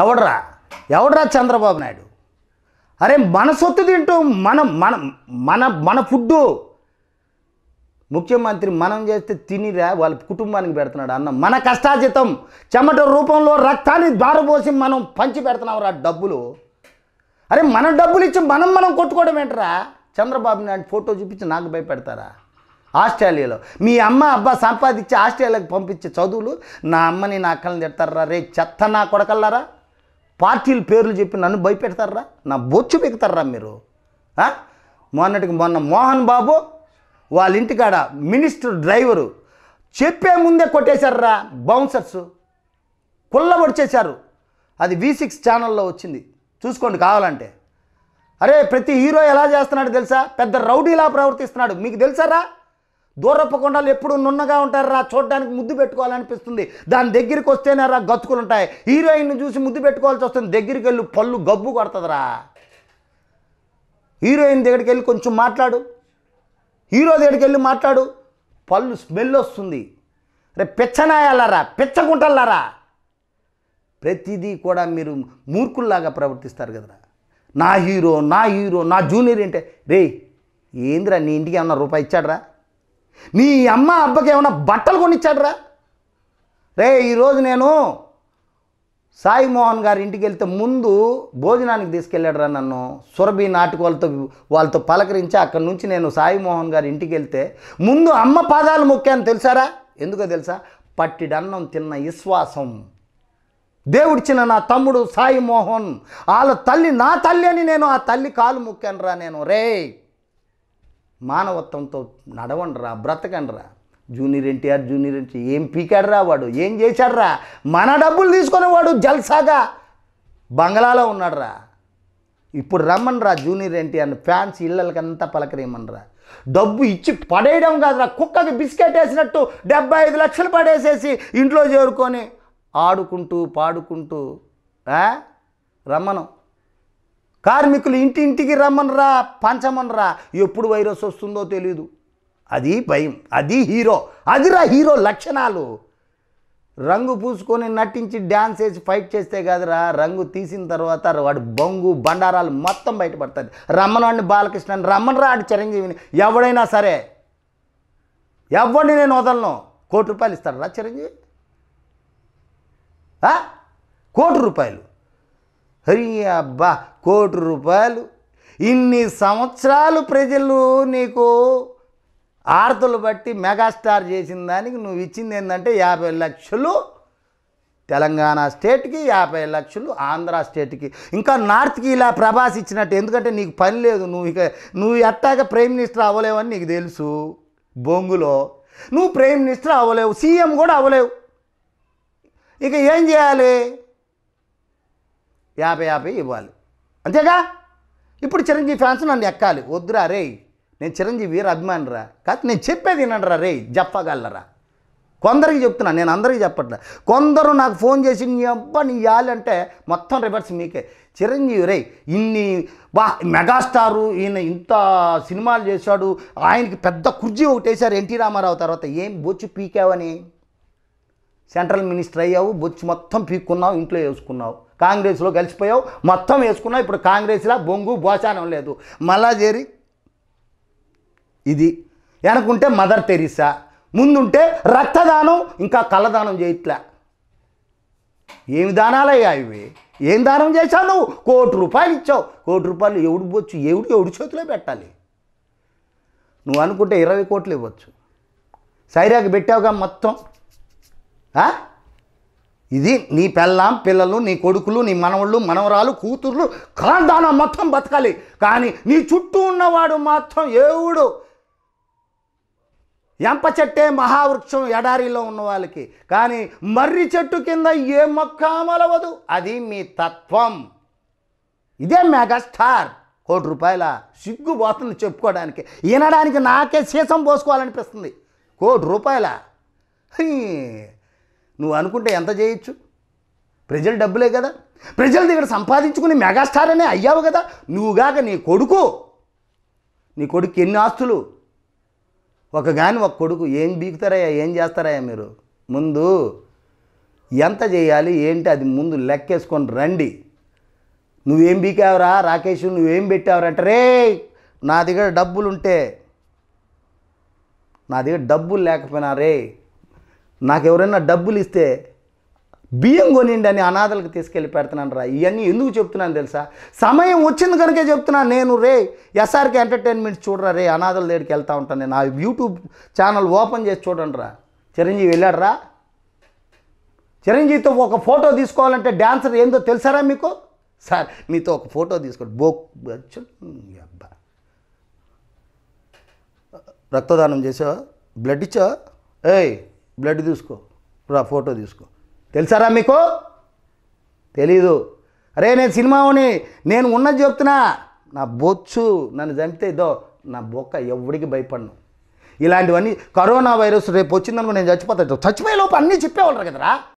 ఎవడ్రా ఎవడ్రా చంద్రబాబు నాయుడు అరే మన సొత్తు తింటూ మన మన మన మన ఫుడ్డు ముఖ్యమంత్రి మనం చేస్తే తినిరా వాళ్ళ కుటుంబానికి పెడుతున్నాడు అన్న మన కష్టాజితం చెమట రూపంలో రక్తాన్ని దారపోసి మనం పంచి పెడుతున్నాం రా డబ్బులు అరే మన డబ్బులు ఇచ్చి మనం మనం కొట్టుకోవడం ఏంటరా చంద్రబాబు నాయుడు ఫోటో చూపించి నాకు భయపెడతారా ఆస్ట్రేలియాలో మీ అమ్మ అబ్బా సంపాదించి ఆస్ట్రేలియాకి పంపించే చదువులు నా అమ్మని నా అక్కల్ని తిడతారా రే చెత్త నా కొడకల్లారా పార్టీల పేర్లు చెప్పి నన్ను భయపెడతారా నా బొచ్చు పెక్కుతారా మీరు మొన్నటికి మొన్న మోహన్ బాబు వాళ్ళ ఇంటికాడ మినిస్టర్ డ్రైవరు చెప్పే ముందే కొట్టేశారా బౌన్సర్స్ పొడిచేశారు అది వి సిక్స్ ఛానల్లో వచ్చింది చూసుకోండి కావాలంటే అరే ప్రతి హీరో ఎలా చేస్తున్నాడు తెలుసా పెద్ద రౌడీలా ప్రవర్తిస్తున్నాడు మీకు తెలుసారా దూరపు ఎప్పుడు నున్నగా ఉంటారు రా చూడడానికి ముద్దు పెట్టుకోవాలనిపిస్తుంది దాని దగ్గరికి వస్తేనే రా గతుకులు ఉంటాయి హీరోయిన్ చూసి ముద్దు పెట్టుకోవాల్సి వస్తుంది దగ్గరికి వెళ్ళి పళ్ళు గబ్బు కొడుతుందిరా హీరోయిన్ దగ్గరికి వెళ్ళి కొంచెం మాట్లాడు హీరో దగ్గరికి వెళ్ళి మాట్లాడు పళ్ళు స్మెల్ వస్తుంది రే పెచ్చనాయాలరా పెచ్చకుంటలారా ప్రతిదీ కూడా మీరు మూర్ఖుల్లాగా ప్రవర్తిస్తారు కదరా నా హీరో నా హీరో నా జూనియర్ ఏంటే రే ఏందిరా నీ ఇంటికి ఏమన్నా రూపాయి ఇచ్చాడరా నీ అమ్మ అబ్బకి ఏమైనా బట్టలు కొనిచ్చాడరా రే ఈరోజు నేను సాయి మోహన్ గారి ఇంటికి వెళ్తే ముందు భోజనానికి తీసుకెళ్ళాడు రా నన్ను సురభి నాటికి వాళ్ళతో వాళ్ళతో పలకరించి అక్కడి నుంచి నేను సాయి మోహన్ గారి ఇంటికి వెళ్తే ముందు అమ్మ పాదాలు మొక్కాను తెలుసారా ఎందుకో తెలుసా పట్టిడన్నం తిన్న విశ్వాసం దేవుడిచ్చిన నా తమ్ముడు సాయి మోహన్ వాళ్ళ తల్లి నా తల్లి అని నేను ఆ తల్లి కాలు మొక్కాను రా నేను రే మానవత్వంతో నడవండిరా బ్రతకండిరా జూనియర్ ఎన్టీఆర్ జూనియర్ ఎన్టీ ఏం పీకాడరా వాడు ఏం చేశాడరా మన డబ్బులు తీసుకునేవాడు జల్సాగా బంగ్లాలో ఉన్నాడురా ఇప్పుడు రమ్మనరా జూనియర్ ఎన్టీఆర్ ఫ్యాన్స్ ఇళ్ళకంతా పలకరేయమనరా డబ్బు ఇచ్చి పడేయడం కాదురా కుక్కకి బిస్కెట్ వేసినట్టు డెబ్బై ఐదు లక్షలు పడేసేసి ఇంట్లో చేరుకొని ఆడుకుంటూ పాడుకుంటూ రమ్మను కార్మికులు ఇంటింటికి రమ్మనరా పంచమనరా ఎప్పుడు వైరస్ వస్తుందో తెలియదు అది భయం అది హీరో అదిరా హీరో లక్షణాలు రంగు పూసుకొని నటించి డ్యాన్స్ వేసి ఫైట్ చేస్తే కాదురా రంగు తీసిన తర్వాత వాడు బొంగు బండారాలు మొత్తం బయటపడతాయి రమ్మనాడిని బాలకృష్ణని రమ్మనరాడి చిరంజీవిని ఎవడైనా సరే ఎవడిని నేను వదలను కోటి రూపాయలు ఇస్తాడు రా చిరంజీవి కోటి రూపాయలు హరి అబ్బా కోటి రూపాయలు ఇన్ని సంవత్సరాలు ప్రజలు నీకు ఆర్తలు బట్టి మెగాస్టార్ చేసిన దానికి నువ్వు ఇచ్చింది ఏంటంటే యాభై లక్షలు తెలంగాణ స్టేట్కి యాభై లక్షలు ఆంధ్ర స్టేట్కి ఇంకా నార్త్కి ఇలా ప్రభాస్ ఇచ్చినట్టు ఎందుకంటే నీకు పని లేదు నువ్వు ఇక నువ్వు ఎట్టాక ప్రైమ్ మినిస్టర్ అవ్వలేవని నీకు తెలుసు బొంగులో నువ్వు ప్రైమ్ మినిస్టర్ అవ్వలేవు సీఎం కూడా అవ్వలేవు ఇక ఏం చేయాలి యాభై యాభై ఇవ్వాలి అంతేగా ఇప్పుడు చిరంజీవి ఫ్యాన్స్ నన్ను ఎక్కాలి వద్దురా రే నేను చిరంజీవి అభిమానిరా కాకపోతే నేను చెప్పేది వినండిరా రే జప్పగలరా కొందరికి చెప్తున్నా నేను అందరికీ చెప్పట్లే కొందరు నాకు ఫోన్ చేసి నీ అబ్బా నీ అంటే మొత్తం రివర్స్ మీకే చిరంజీవి రే ఇన్ని బా మెగాస్టారు ఈయన ఇంత సినిమాలు చేశాడు ఆయనకి పెద్ద కుర్జీ ఒకటి వేశారు ఎన్టీ రామారావు తర్వాత ఏం బొచ్చు పీకావని సెంట్రల్ మినిస్టర్ అయ్యావు బొచ్చు మొత్తం పీక్కున్నావు ఇంట్లో వేసుకున్నావు కాంగ్రెస్లో కలిసిపోయావు మొత్తం వేసుకున్నావు ఇప్పుడు కాంగ్రెస్లా బొంగు భోచానం లేదు మళ్ళా చేరి ఇది వెనకుంటే మదర్ తెరీసా ముందుంటే రక్తదానం ఇంకా కళ్ళదానం చేయట్లే ఏమి దానాలయ్యా ఇవి ఏం దానం చేశావు నువ్వు కోటి రూపాయలు ఇచ్చావు కోటి రూపాయలు ఎవడు పోవచ్చు ఎవడు ఎవడి చేతిలో పెట్టాలి నువ్వు అనుకుంటే ఇరవై కోట్లు ఇవ్వచ్చు సైరాకి పెట్టావుగా మొత్తం ఇది నీ పెళ్ళాం పిల్లలు నీ కొడుకులు నీ మనవళ్ళు మనవరాలు కూతుర్లు ఖాందానం మొత్తం బతకాలి కానీ నీ చుట్టూ ఉన్నవాడు మాత్రం ఏవుడు ఎంప చెట్టే మహావృక్షం ఎడారిలో ఉన్న వాళ్ళకి కానీ మర్రి చెట్టు కింద ఏ మొక్క మొలవదు అది మీ తత్వం ఇదే మెగాస్టార్ కోటి రూపాయల సిగ్గు సిగ్గుపోతుంది చెప్పుకోవడానికి వినడానికి నాకే సీసం పోసుకోవాలనిపిస్తుంది కోటి రూపాయల నువ్వు అనుకుంటే ఎంత చేయొచ్చు ప్రజలు డబ్బులే కదా ప్రజల దగ్గర సంపాదించుకుని మెగాస్టార్ అనే అయ్యావు కదా నువ్వుగాక నీ కొడుకు నీ కొడుకు ఎన్ని ఆస్తులు ఒక కానీ ఒక కొడుకు ఏం బీకుతారయ్యా ఏం చేస్తారయ్యా మీరు ముందు ఎంత చేయాలి ఏంటి అది ముందు లెక్కేసుకొని రండి నువ్వేం బీకావరా రాకేష్ నువ్వేం పెట్టావరంట రే నా దగ్గర డబ్బులుంటే నా దగ్గర డబ్బులు లేకపోయినా రే నాకు ఎవరైనా డబ్బులు ఇస్తే బియ్యం కొనిండి అని అనాథలకు తీసుకెళ్ళి పెడుతున్నాను రా ఇవన్నీ ఎందుకు చెప్తున్నాను తెలుసా సమయం వచ్చింది కనుకే చెప్తున్నాను నేను రే ఎస్ఆర్కే ఎంటర్టైన్మెంట్ చూడరా రే అనాథల దగ్గరికి వెళ్తూ ఉంటాను నేను ఆ యూట్యూబ్ ఛానల్ ఓపెన్ చేసి చూడండి రా చిరంజీవి వెళ్ళాడరా చిరంజీవితో ఒక ఫోటో తీసుకోవాలంటే డాన్సర్ ఏందో తెలుసారా మీకు సార్ మీతో ఒక ఫోటో తీసుకోండి బో అబ్బా రక్తదానం చేసావు బ్లడ్ ఇచ్చావు ఏయ్ బ్లడ్ తీసుకో రా ఫోటో తీసుకో తెలుసారా మీకు తెలీదు అరే నేను సినిమాని నేను ఉన్నది చెప్తున్నా నా బొచ్చు నన్ను చంపితే ఇదో నా బొక్క ఎవడికి భయపడను ఇలాంటివన్నీ కరోనా వైరస్ రేపు వచ్చిందనుకో నేను చచ్చిపోతా చచ్చిపోయే లోపు అన్నీ చెప్పేవాళ్ళు కదరా